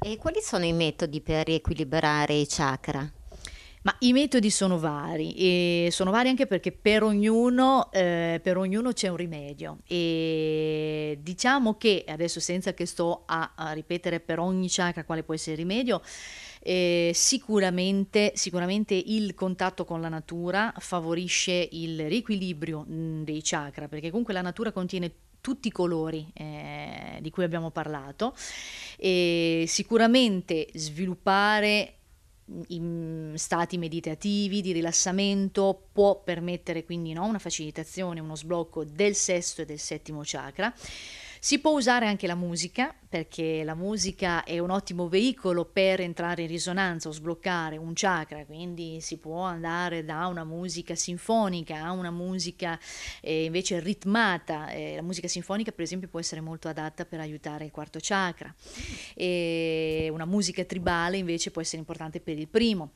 E quali sono i metodi per riequilibrare i chakra? Ma i metodi sono vari e sono vari anche perché per ognuno, eh, per ognuno c'è un rimedio e diciamo che adesso senza che sto a, a ripetere per ogni chakra quale può essere il rimedio, eh, sicuramente, sicuramente, il contatto con la natura favorisce il riequilibrio mh, mm, dei chakra perché comunque la natura contiene tutti i colori, eh, di cui abbiamo parlato. E sicuramente sviluppare in stati meditativi, di rilassamento, può permettere quindi no, una facilitazione, uno sblocco del sesto e del settimo chakra. Si può usare anche la musica, perché la musica è un ottimo veicolo per entrare in risonanza o sbloccare un chakra, quindi si può andare da una musica sinfonica a una musica eh, invece ritmata. Eh, la musica sinfonica per esempio può essere molto adatta per aiutare il quarto chakra, e una musica tribale invece può essere importante per il primo.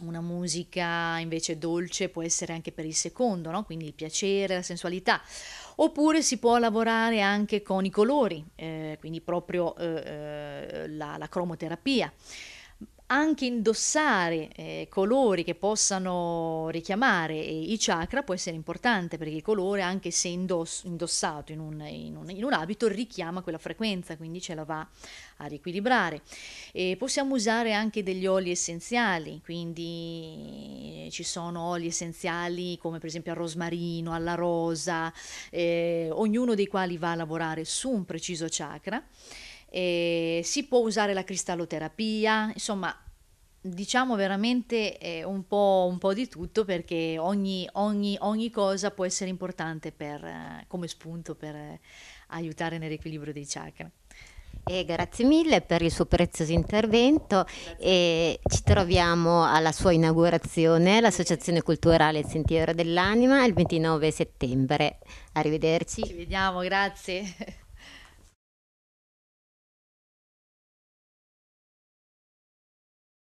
Una musica invece dolce può essere anche per il secondo, no? quindi il piacere, la sensualità. Oppure si può lavorare anche con i colori, eh, quindi proprio eh, eh la, la cromoterapia anche indossare eh, colori che possano richiamare i chakra può essere importante perché il colore, anche se indosso, indossato in un, in, un, in un, abito, richiama quella frequenza, quindi ce la va a riequilibrare. E possiamo usare anche degli oli essenziali, quindi eh, ci sono oli essenziali come per esempio al rosmarino, alla rosa, eh, ognuno dei quali va a lavorare su un preciso chakra eh, si può usare la cristalloterapia, insomma diciamo veramente eh, un, po', un, po', di tutto perché ogni, ogni, ogni cosa può essere importante per, eh, come spunto per eh, aiutare nel riequilibrio dei chakra. E eh, grazie mille per il suo prezioso intervento ci troviamo alla sua inaugurazione, l'Associazione Culturale Sentiero dell'Anima, il 29 settembre. Arrivederci. Ci vediamo, grazie.